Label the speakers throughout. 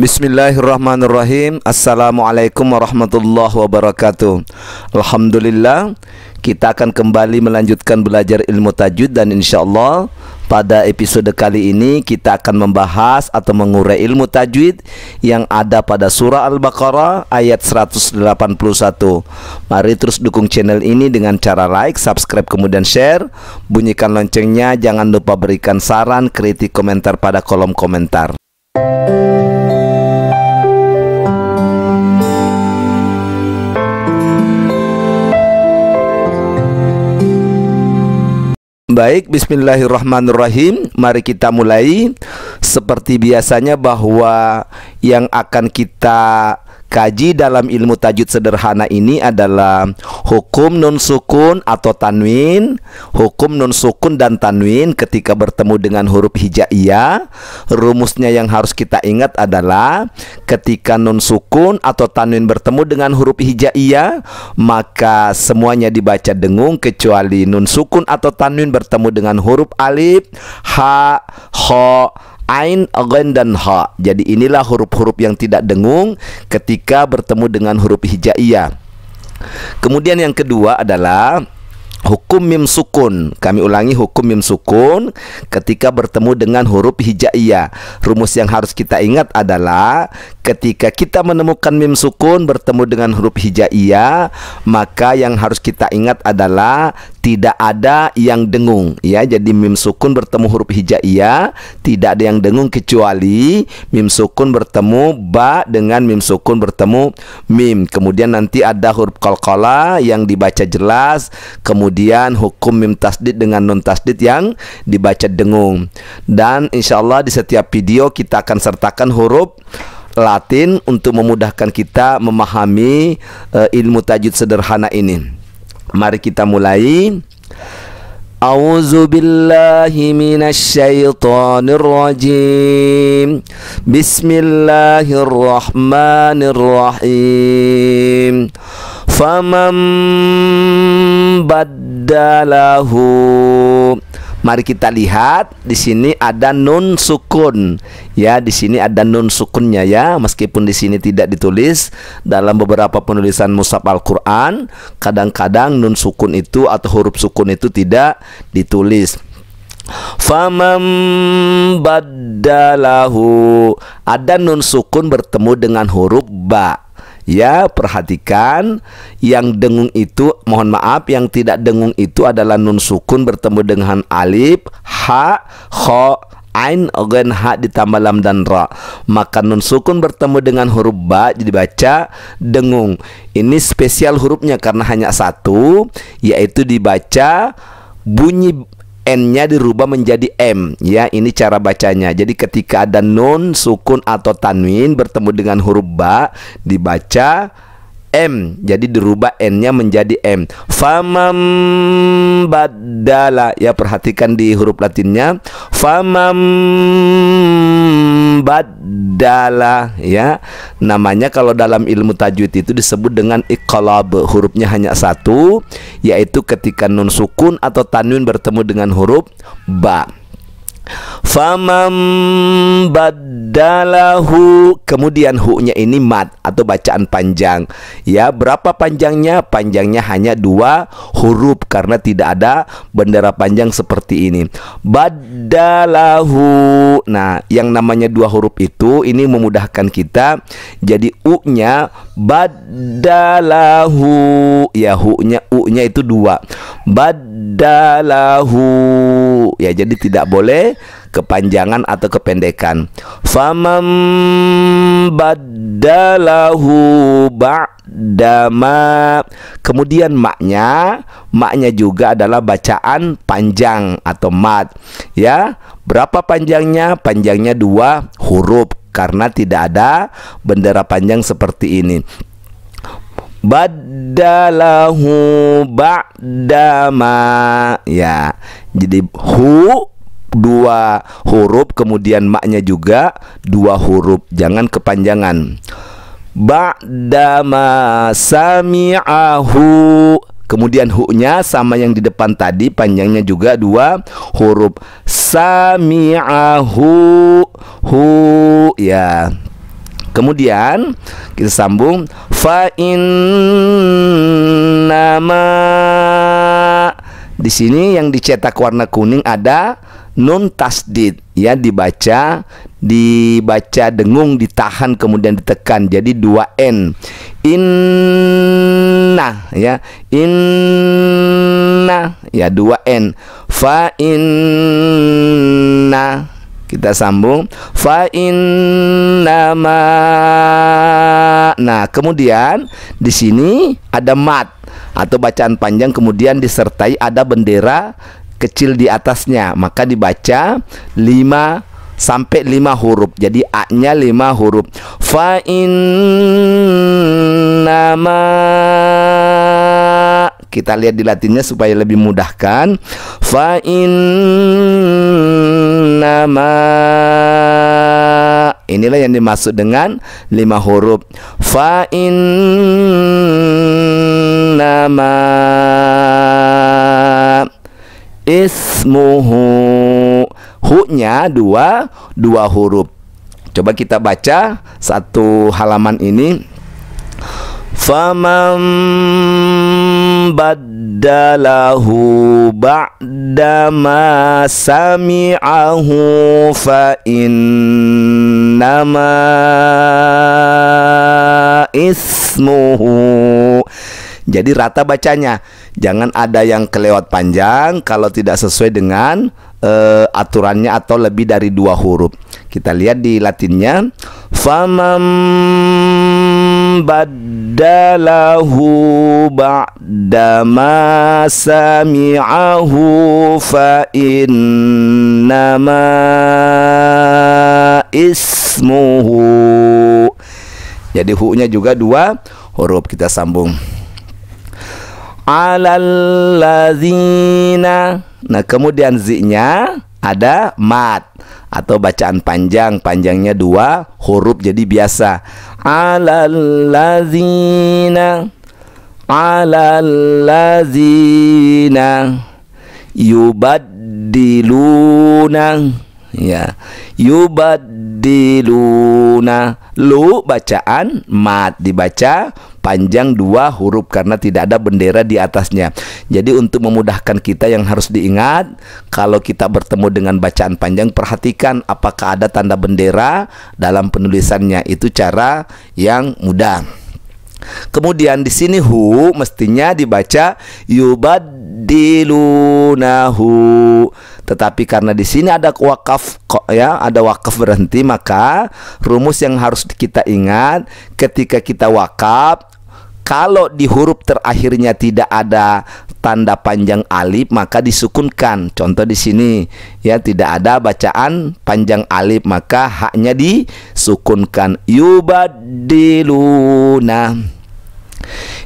Speaker 1: Bismillahirrahmanirrahim Assalamualaikum warahmatullahi wabarakatuh Alhamdulillah Kita akan kembali melanjutkan belajar ilmu tajwid Dan insya Allah Pada episode kali ini Kita akan membahas atau mengurai ilmu tajwid Yang ada pada surah Al-Baqarah Ayat 181 Mari terus dukung channel ini Dengan cara like, subscribe, kemudian share Bunyikan loncengnya Jangan lupa berikan saran, kritik, komentar pada kolom komentar Baik, bismillahirrahmanirrahim. Mari kita mulai seperti biasanya bahwa yang akan kita Kaji dalam ilmu tajwid sederhana ini adalah hukum nun sukun atau tanwin, hukum nun sukun dan tanwin ketika bertemu dengan huruf hijaiyah. Rumusnya yang harus kita ingat adalah ketika nun sukun atau tanwin bertemu dengan huruf hijaiyah, maka semuanya dibaca dengung kecuali nun sukun atau tanwin bertemu dengan huruf alif, ha, kho, Ain, Ghain dan Ha. Jadi inilah huruf-huruf yang tidak dengung ketika bertemu dengan huruf hijaiyah. Kemudian yang kedua adalah hukum mim sukun. Kami ulangi hukum mim sukun ketika bertemu dengan huruf hijaiyah. Rumus yang harus kita ingat adalah ketika kita menemukan mim sukun bertemu dengan huruf hijaiyah, maka yang harus kita ingat adalah tidak ada yang dengung ya jadi mim sukun bertemu huruf hijaiyah tidak ada yang dengung kecuali mim sukun bertemu ba dengan mim sukun bertemu mim kemudian nanti ada huruf kolkola yang dibaca jelas kemudian hukum mim tasdid dengan non tasdid yang dibaca dengung dan insyaallah di setiap video kita akan sertakan huruf Latin untuk memudahkan kita memahami uh, ilmu tajwid sederhana ini. Mari kita mulai. A'udzu billahi minasy syaithanir rajim. Bismillahirrahmanirrahim. Faman badalahu Mari kita lihat di sini ada nun sukun. Ya, di sini ada nun sukunnya ya, meskipun di sini tidak ditulis dalam beberapa penulisan mushaf Al-Qur'an, kadang-kadang nun sukun itu atau huruf sukun itu tidak ditulis. Famam badalahu ada nun sukun bertemu dengan huruf ba Ya, perhatikan yang dengung itu mohon maaf yang tidak dengung itu adalah nun sukun bertemu dengan alif, ha, kho, ain gen ha ditambah lam dan ra maka nun sukun bertemu dengan huruf ba jadi baca dengung ini spesial hurufnya karena hanya satu yaitu dibaca bunyi N-nya dirubah menjadi M. Ya, ini cara bacanya. Jadi ketika ada nun, sukun atau tanwin bertemu dengan huruf ba dibaca M jadi dirubah N-nya menjadi M famam badala ya perhatikan di huruf latinnya famam mubadalah ya namanya kalau dalam ilmu tajwid itu disebut dengan iqlab hurufnya hanya satu yaitu ketika nun sukun atau tanwin bertemu dengan huruf ba Faman badalahu kemudian hu ini mat atau bacaan panjang. Ya, berapa panjangnya? Panjangnya hanya dua huruf karena tidak ada bendera panjang seperti ini. Badalahu. Nah, yang namanya dua huruf itu ini memudahkan kita. Jadi u badalahu. Ya, hu-nya itu dua. Badalahu ya jadi tidak boleh kepanjangan atau kependekan famam badalahu ba'dama kemudian maknya maknya juga adalah bacaan panjang atau mat ya berapa panjangnya panjangnya dua huruf karena tidak ada bendera panjang seperti ini badalahu ba'dama ya jadi hu dua huruf kemudian maknya juga dua huruf jangan kepanjangan ba'dama sami'ahu kemudian hu-nya sama yang di depan tadi panjangnya juga dua huruf sami'ahu hu ya Kemudian kita sambung fa nama di sini yang dicetak warna kuning ada nun tasdid ya dibaca dibaca dengung ditahan kemudian ditekan jadi dua n inna ya inna ya dua n fa inna kita sambung fa nama. Nah, kemudian di sini ada mat atau bacaan panjang kemudian disertai ada bendera kecil di atasnya, maka dibaca 5 sampai 5 huruf. Jadi a-nya 5 huruf. Fa nama. kita lihat di latinnya supaya lebih mudahkan fa in nama inilah yang dimaksud dengan lima huruf fa nama ismuhu hunya dua dua huruf coba kita baca satu halaman ini famam baddalahu ba'dama sami'ahu fa innama ismuhu jadi rata bacanya jangan ada yang kelewat panjang kalau tidak sesuai dengan uh, aturannya atau lebih dari dua huruf kita lihat di latinnya famam badalahu ba'dama sami'ahu fa innama ismuhu jadi hu-nya juga dua huruf kita sambung alalladzina nah kemudian zi-nya ada mat atau bacaan panjang panjangnya dua huruf jadi biasa alalazina alalazina diluna, ya diluna. lu bacaan mat dibaca panjang dua huruf karena tidak ada bendera di atasnya. Jadi untuk memudahkan kita yang harus diingat, kalau kita bertemu dengan bacaan panjang perhatikan apakah ada tanda bendera dalam penulisannya. Itu cara yang mudah. Kemudian di sini hu mestinya dibaca yubadilunahu. Tetapi karena di sini ada wakaf kok ya, ada wakaf berhenti, maka rumus yang harus kita ingat ketika kita wakaf kalau di huruf terakhirnya tidak ada tanda panjang alif maka disukunkan. Contoh di sini ya tidak ada bacaan panjang alif maka haknya disukunkan. Yubadiluna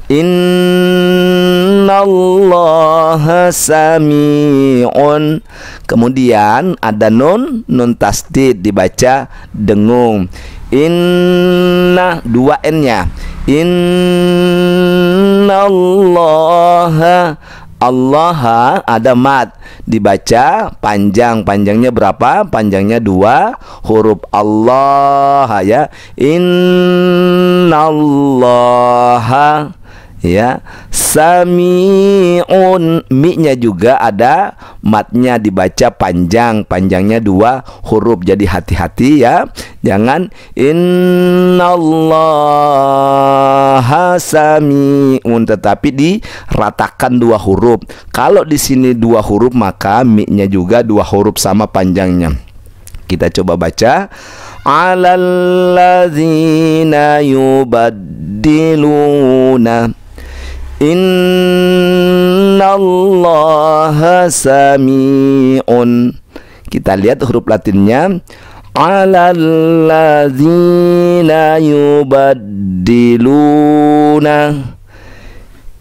Speaker 1: Innallaha sami'un Kemudian ada nun Nun tasdid dibaca dengung Inna dua n-nya. Innallaha Allah ada mat dibaca panjang panjangnya berapa panjangnya dua huruf Allah ya innallaha ya samiun mi juga ada matnya dibaca panjang panjangnya dua huruf jadi hati-hati ya jangan innallaha samiun tetapi diratakan dua huruf kalau di sini dua huruf maka mi juga dua huruf sama panjangnya kita coba baca alalladzina yubaddiluna Innallaha sami'un. Kita lihat huruf Latinnya Alalladzina yubaddiluna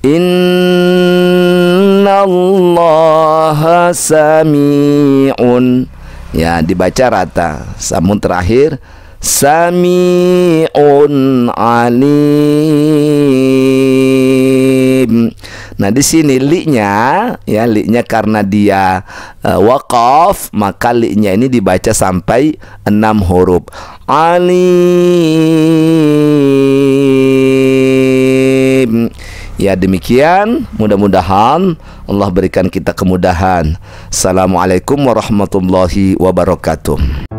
Speaker 1: innallaha sami'un ya dibaca rata samun terakhir sami'un alim Nah di sini liknya ya liknya karena dia uh, e, wakaf maka liknya ini dibaca sampai enam huruf alim Ya demikian mudah-mudahan Allah berikan kita kemudahan Assalamualaikum warahmatullahi wabarakatuh